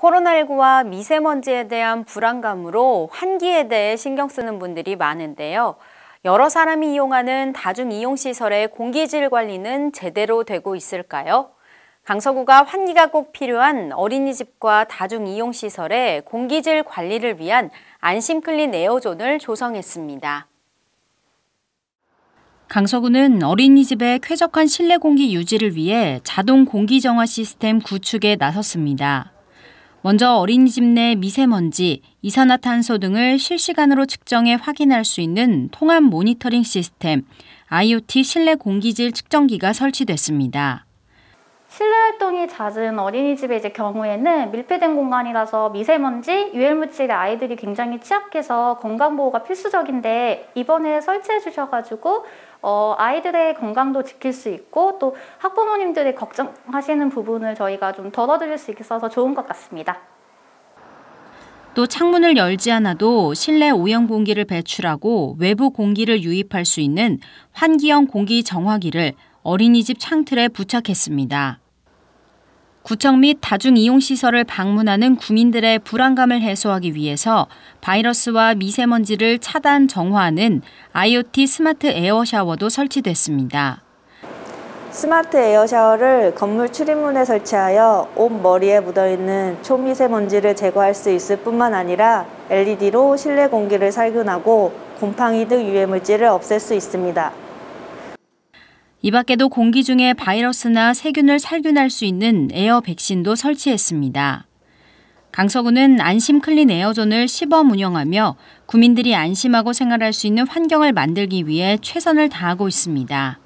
코로나19와 미세먼지에 대한 불안감으로 환기에 대해 신경 쓰는 분들이 많은데요. 여러 사람이 이용하는 다중이용시설의 공기질 관리는 제대로 되고 있을까요? 강서구가 환기가 꼭 필요한 어린이집과 다중이용시설의 공기질 관리를 위한 안심클린 에어존을 조성했습니다. 강서구는 어린이집의 쾌적한 실내 공기 유지를 위해 자동 공기정화 시스템 구축에 나섰습니다. 먼저 어린이집 내 미세먼지, 이산화탄소 등을 실시간으로 측정해 확인할 수 있는 통합 모니터링 시스템 IoT 실내 공기질 측정기가 설치됐습니다. 실내 활동이 잦은 어린이집의 이제 경우에는 밀폐된 공간이라서 미세먼지, 유해물질에 아이들이 굉장히 취약해서 건강보호가 필수적인데 이번에 설치해 주셔가지고 어, 아이들의 건강도 지킬 수 있고 또 학부모님들이 걱정하시는 부분을 저희가 좀 덜어드릴 수 있어서 좋은 것 같습니다. 또 창문을 열지 않아도 실내 오염 공기를 배출하고 외부 공기를 유입할 수 있는 환기형 공기 정화기를 어린이집 창틀에 부착했습니다. 구청 및 다중이용시설을 방문하는 구민들의 불안감을 해소하기 위해서 바이러스와 미세먼지를 차단 정화하는 IoT 스마트 에어 샤워도 설치됐습니다. 스마트 에어 샤워를 건물 출입문에 설치하여 옷 머리에 묻어있는 초미세먼지를 제거할 수 있을 뿐만 아니라 LED로 실내 공기를 살균하고 곰팡이 등 유해물질을 없앨 수 있습니다. 이 밖에도 공기 중에 바이러스나 세균을 살균할 수 있는 에어 백신도 설치했습니다. 강서구는 안심 클린 에어존을 시범 운영하며 구민들이 안심하고 생활할 수 있는 환경을 만들기 위해 최선을 다하고 있습니다.